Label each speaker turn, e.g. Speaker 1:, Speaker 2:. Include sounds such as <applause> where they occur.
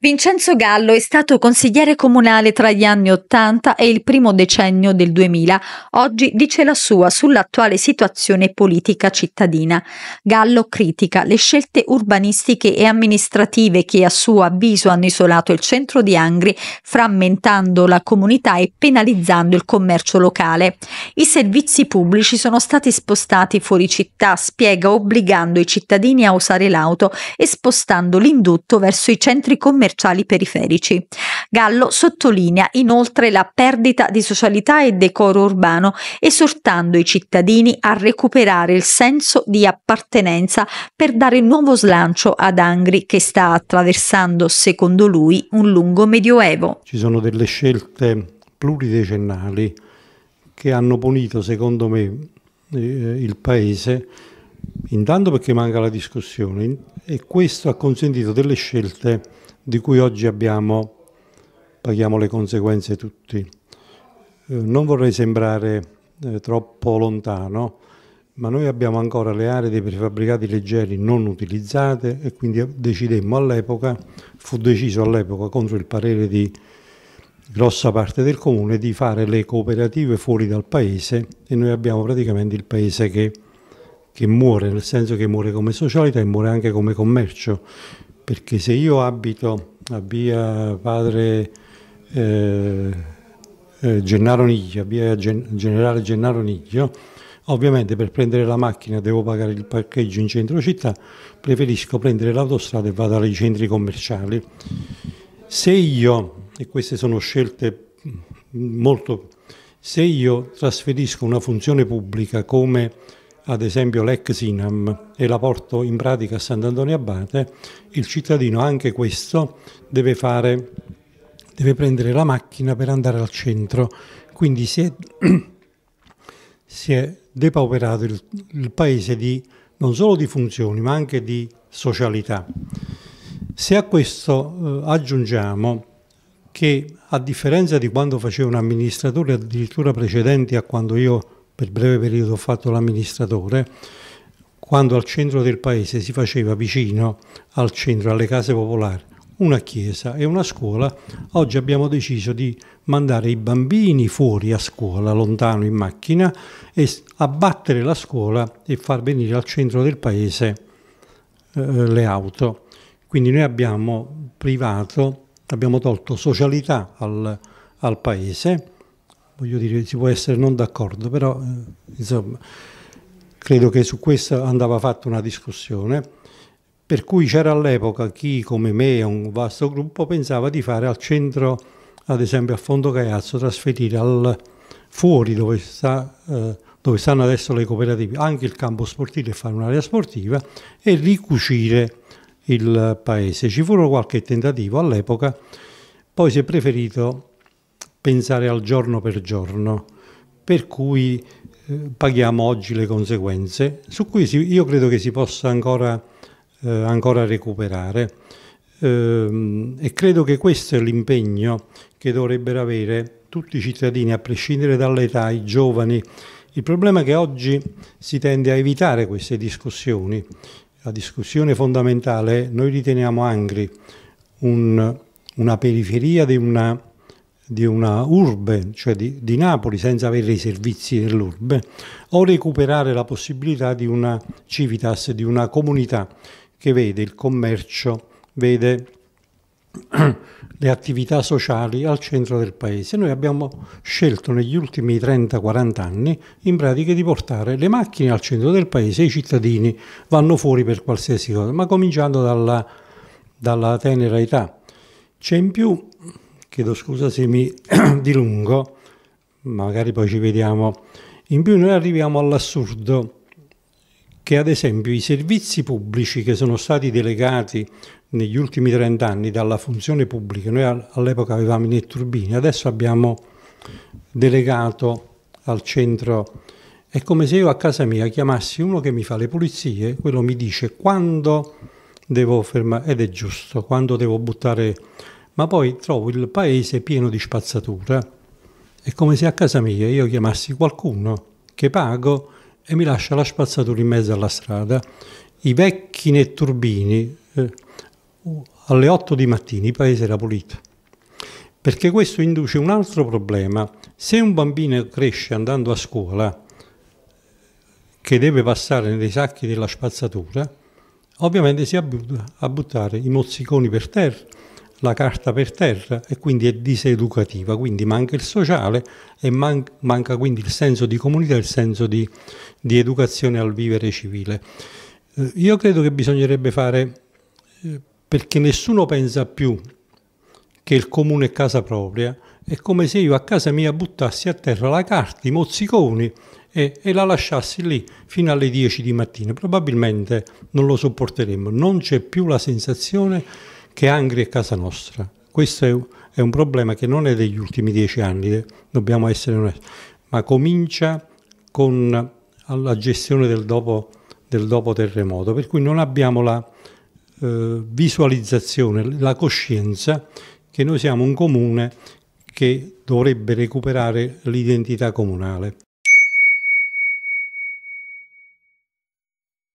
Speaker 1: Vincenzo Gallo è stato consigliere comunale tra gli anni 80 e il primo decennio del 2000. Oggi dice la sua sull'attuale situazione politica cittadina. Gallo critica le scelte urbanistiche e amministrative che a suo avviso hanno isolato il centro di Angri, frammentando la comunità e penalizzando il commercio locale. I servizi pubblici sono stati spostati fuori città, spiega obbligando i cittadini a usare l'auto e spostando l'indotto verso i centri commerciali commerciali periferici. Gallo sottolinea inoltre la perdita di socialità e decoro urbano, esortando i cittadini a recuperare il senso di appartenenza per dare nuovo slancio ad Angri che sta attraversando, secondo lui, un lungo medioevo.
Speaker 2: Ci sono delle scelte pluridecennali che hanno punito, secondo me, eh, il Paese, intanto perché manca la discussione e questo ha consentito delle scelte di cui oggi abbiamo, paghiamo le conseguenze tutti. Eh, non vorrei sembrare eh, troppo lontano, ma noi abbiamo ancora le aree dei prefabbricati leggeri non utilizzate e quindi decidemmo all'epoca, fu deciso all'epoca contro il parere di grossa parte del comune di fare le cooperative fuori dal paese e noi abbiamo praticamente il paese che, che muore, nel senso che muore come socialità e muore anche come commercio perché se io abito a via padre eh, eh, Gennaro Niglio, via Gen generale Gennaro Niglio, ovviamente per prendere la macchina devo pagare il parcheggio in centro città, preferisco prendere l'autostrada e vado ai centri commerciali. Se io, e queste sono scelte molto, se io trasferisco una funzione pubblica come ad esempio l'ex Inam e la porto in pratica a Sant'Antonio Abate, il cittadino anche questo deve, fare, deve prendere la macchina per andare al centro. Quindi si è, <clears throat> si è depauperato il, il paese di, non solo di funzioni ma anche di socialità. Se a questo eh, aggiungiamo che a differenza di quando facevano amministratori addirittura precedenti a quando io per breve periodo ho fatto l'amministratore, quando al centro del paese si faceva vicino al centro, alle case popolari, una chiesa e una scuola, oggi abbiamo deciso di mandare i bambini fuori a scuola, lontano in macchina, e abbattere la scuola e far venire al centro del paese eh, le auto. Quindi noi abbiamo privato, abbiamo tolto socialità al, al paese voglio dire, si può essere non d'accordo, però eh, insomma, credo che su questo andava fatta una discussione, per cui c'era all'epoca chi come me e un vasto gruppo pensava di fare al centro, ad esempio a Fondo Caiazzo, trasferire al, fuori dove, sta, eh, dove stanno adesso le cooperative, anche il campo sportivo e fare un'area sportiva e ricucire il paese. Ci furono qualche tentativo all'epoca, poi si è preferito pensare al giorno per giorno, per cui eh, paghiamo oggi le conseguenze, su cui si, io credo che si possa ancora, eh, ancora recuperare ehm, e credo che questo è l'impegno che dovrebbero avere tutti i cittadini, a prescindere dall'età, i giovani. Il problema è che oggi si tende a evitare queste discussioni. La discussione fondamentale noi riteniamo Angri un, una periferia di una di una urbe, cioè di, di, Napoli, senza avere i servizi dell'urbe, o recuperare la possibilità di una civitas, di una comunità che vede il commercio, vede <clears throat> le attività sociali al centro del paese. Noi abbiamo scelto negli ultimi 30-40 anni in pratica di portare le macchine al centro del paese, i cittadini vanno fuori per qualsiasi cosa, ma cominciando dalla, dalla tenera età. C'è in più Chiedo scusa se mi <clears throat> dilungo, magari poi ci vediamo. In più noi arriviamo all'assurdo che ad esempio i servizi pubblici che sono stati delegati negli ultimi 30 anni dalla funzione pubblica, noi all'epoca avevamo i netturbini, adesso abbiamo delegato al centro, è come se io a casa mia chiamassi uno che mi fa le pulizie, quello mi dice quando devo fermare, ed è giusto, quando devo buttare ma poi trovo il paese pieno di spazzatura. È come se a casa mia io chiamassi qualcuno che pago e mi lascia la spazzatura in mezzo alla strada. I vecchi netturbini, eh, alle 8 di mattina il paese era pulito. Perché questo induce un altro problema. Se un bambino cresce andando a scuola, che deve passare nei sacchi della spazzatura, ovviamente si abitua a buttare i mozziconi per terra la carta per terra e quindi è diseducativa, quindi manca il sociale e man manca quindi il senso di comunità, il senso di, di educazione al vivere civile. Eh, io credo che bisognerebbe fare, eh, perché nessuno pensa più che il comune è casa propria, è come se io a casa mia buttassi a terra la carta, i mozziconi e, e la lasciassi lì fino alle 10 di mattina. Probabilmente non lo sopporteremmo, non c'è più la sensazione che Angri è casa nostra. Questo è, è un problema che non è degli ultimi dieci anni, eh, dobbiamo essere onesti, ma comincia con la gestione del dopo, del dopo terremoto, per cui non abbiamo la eh, visualizzazione, la coscienza che noi siamo un comune che dovrebbe recuperare l'identità comunale.